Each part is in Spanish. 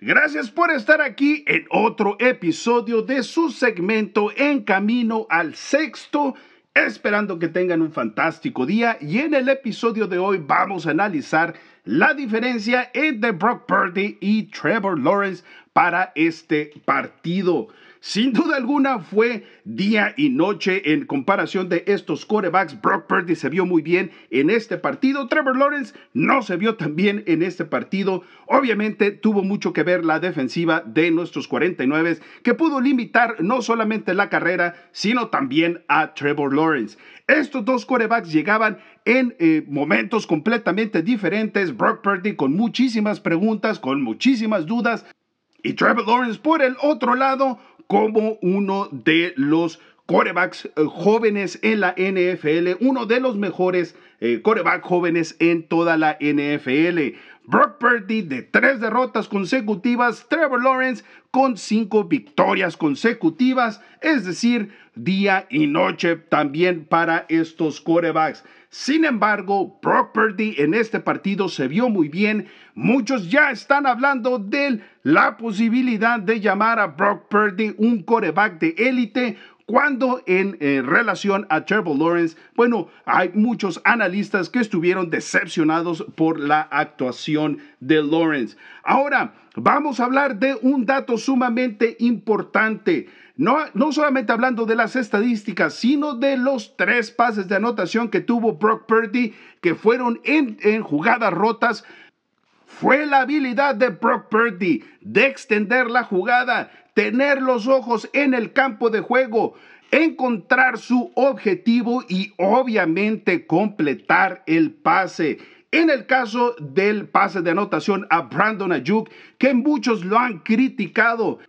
Gracias por estar aquí en otro episodio de su segmento En Camino al Sexto. Esperando que tengan un fantástico día y en el episodio de hoy vamos a analizar la diferencia entre Brock Purdy y Trevor Lawrence para este partido sin duda alguna fue día y noche en comparación de estos corebacks Brock Purdy se vio muy bien en este partido. Trevor Lawrence no se vio tan bien en este partido. Obviamente tuvo mucho que ver la defensiva de nuestros 49 que pudo limitar no solamente la carrera, sino también a Trevor Lawrence. Estos dos corebacks llegaban en eh, momentos completamente diferentes. Brock Purdy con muchísimas preguntas, con muchísimas dudas. Y Trevor Lawrence por el otro lado como uno de los corebacks eh, jóvenes en la NFL, uno de los mejores eh, corebacks jóvenes en toda la NFL. Brock Purdy de tres derrotas consecutivas, Trevor Lawrence con cinco victorias consecutivas, es decir, día y noche también para estos corebacks. Sin embargo, Brock Purdy en este partido se vio muy bien. Muchos ya están hablando de la posibilidad de llamar a Brock Purdy un coreback de élite, cuando en eh, relación a Trevor Lawrence, bueno, hay muchos analistas que estuvieron decepcionados por la actuación de Lawrence. Ahora, vamos a hablar de un dato sumamente importante. No, solamente hablando de las estadísticas, sino de los tres pases de anotación que tuvo Brock Purdy, que fueron en, en jugadas rotas, fue la habilidad de Brock Purdy de extender la jugada, tener los ojos en el campo de juego, encontrar su objetivo y obviamente completar el pase. En el caso del pase de anotación a Brandon Ayuk, que muchos lo han criticado,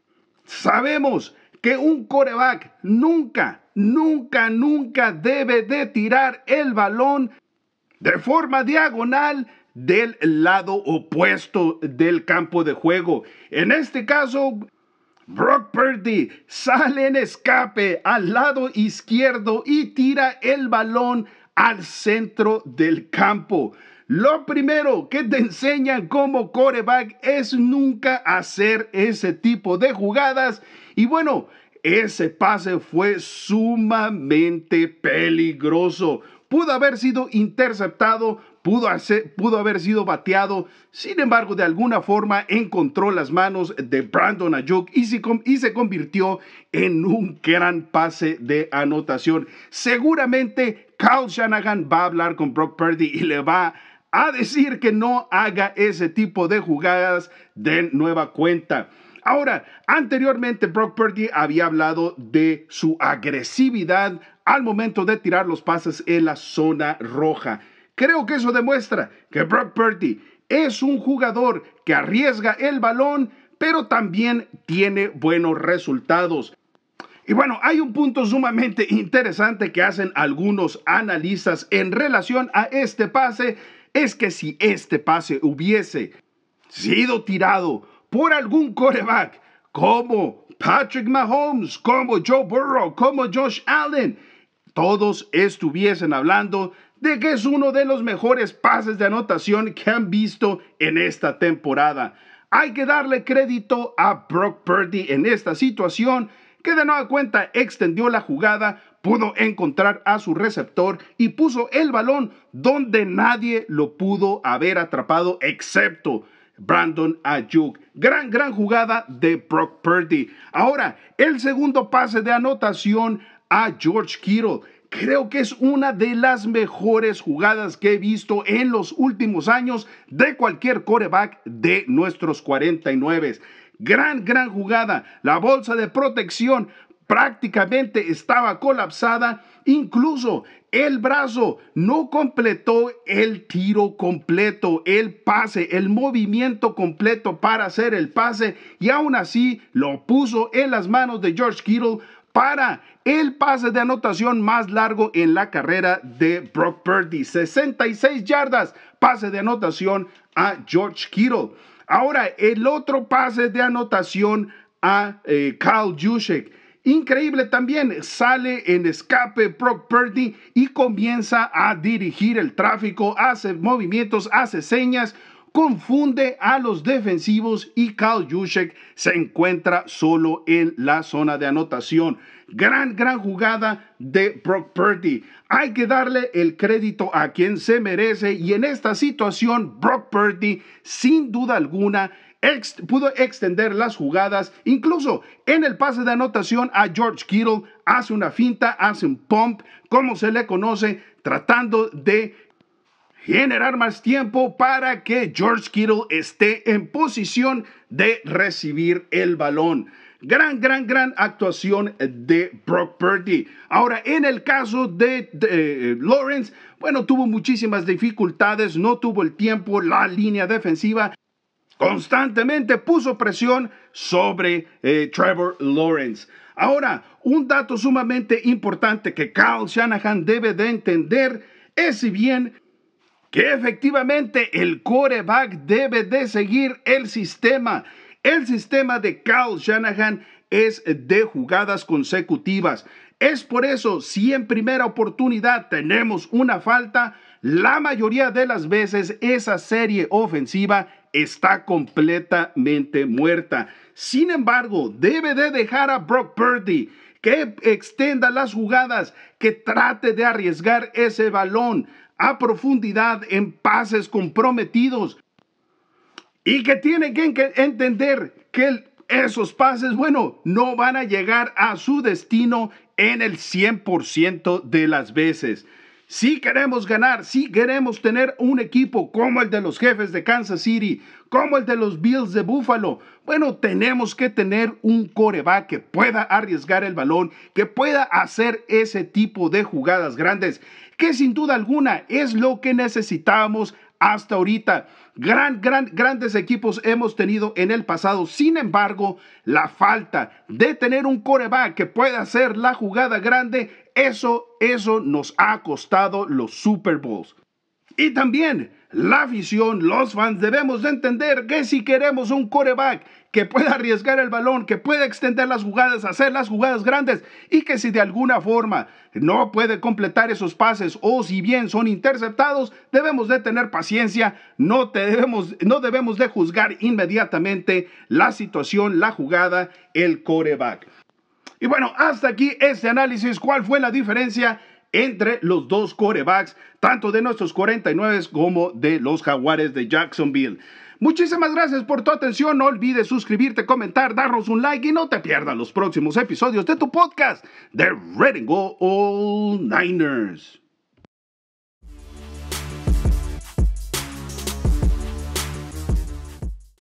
sabemos que un coreback nunca, nunca, nunca debe de tirar el balón de forma diagonal del lado opuesto del campo de juego. En este caso, Brock Purdy sale en escape al lado izquierdo y tira el balón al centro del campo. Lo primero que te enseñan como coreback es nunca hacer ese tipo de jugadas. Y bueno, ese pase fue sumamente peligroso. Pudo haber sido interceptado, pudo, pudo haber sido bateado. Sin embargo, de alguna forma encontró las manos de Brandon Ayuk y se, y se convirtió en un gran pase de anotación. Seguramente Kyle Shanahan va a hablar con Brock Purdy y le va a a decir que no haga ese tipo de jugadas de nueva cuenta. Ahora, anteriormente Brock Purdy había hablado de su agresividad al momento de tirar los pases en la zona roja. Creo que eso demuestra que Brock Purdy es un jugador que arriesga el balón, pero también tiene buenos resultados. Y bueno, hay un punto sumamente interesante que hacen algunos analistas en relación a este pase es que si este pase hubiese sido tirado por algún coreback como Patrick Mahomes, como Joe Burrow, como Josh Allen, todos estuviesen hablando de que es uno de los mejores pases de anotación que han visto en esta temporada. Hay que darle crédito a Brock Purdy en esta situación que de nueva cuenta extendió la jugada, pudo encontrar a su receptor y puso el balón donde nadie lo pudo haber atrapado excepto Brandon Ayuk. Gran, gran jugada de Brock Purdy. Ahora, el segundo pase de anotación a George Kittle. Creo que es una de las mejores jugadas que he visto en los últimos años de cualquier coreback de nuestros 49. Gran, gran jugada. La bolsa de protección prácticamente estaba colapsada. Incluso el brazo no completó el tiro completo, el pase, el movimiento completo para hacer el pase y aún así lo puso en las manos de George Kittle para el pase de anotación más largo en la carrera de Brock Purdy. 66 yardas, pase de anotación a George Kittle. Ahora, el otro pase de anotación a Carl eh, Kyle Increíble también, sale en escape Brock y comienza a dirigir el tráfico, hace movimientos, hace señas confunde a los defensivos y Kyle Juszczyk se encuentra solo en la zona de anotación. Gran, gran jugada de Brock Purdy. Hay que darle el crédito a quien se merece y en esta situación Brock Purdy sin duda alguna pudo extender las jugadas, incluso en el pase de anotación a George Kittle, hace una finta, hace un pump, como se le conoce, tratando de generar más tiempo para que George Kittle esté en posición de recibir el balón. Gran, gran, gran actuación de Brock Purdy. Ahora, en el caso de, eh, Lawrence, bueno, tuvo muchísimas dificultades, no tuvo el tiempo, la línea defensiva constantemente puso presión sobre eh, Trevor Lawrence. Ahora, un dato sumamente importante que Kyle Shanahan debe de entender es si bien que efectivamente el coreback debe de seguir el sistema. El sistema de Kyle Shanahan es de jugadas consecutivas. Es por eso, si en primera oportunidad tenemos una falta, la mayoría de las veces esa serie ofensiva está completamente muerta. Sin embargo, debe de dejar a Brock Purdy que extenda las jugadas, que trate de arriesgar ese balón a profundidad en pases comprometidos. Y que tienen que entender que esos pases, bueno, no van a llegar a su destino en el 100% de las veces. Si queremos ganar, si queremos tener un equipo como el de los jefes de Kansas City, como el de los Bills de Buffalo, bueno, tenemos que tener un coreback que pueda arriesgar el balón, que pueda hacer ese tipo de jugadas grandes que sin duda alguna es lo que necesitamos hasta ahorita. Gran, gran, grandes equipos hemos tenido en el pasado. Sin embargo, la falta de tener un coreback que pueda hacer la jugada grande, eso, eso nos ha costado los Super Bowls. Y también la afición, los fans, debemos de entender que si queremos un coreback que pueda arriesgar el balón, que pueda extender las jugadas, hacer las jugadas grandes y que si de alguna forma no puede completar esos pases o si bien son interceptados, debemos de tener paciencia, no, debemos, no debemos de juzgar inmediatamente la situación, la jugada, el coreback. Y bueno, hasta aquí este análisis, cuál fue la diferencia entre los dos corebacks, tanto de nuestros 49 como de los jaguares de Jacksonville. Muchísimas gracias por tu atención. No olvides suscribirte, comentar, darnos un like y no te pierdas los próximos episodios de tu podcast The Red and Go All Niners.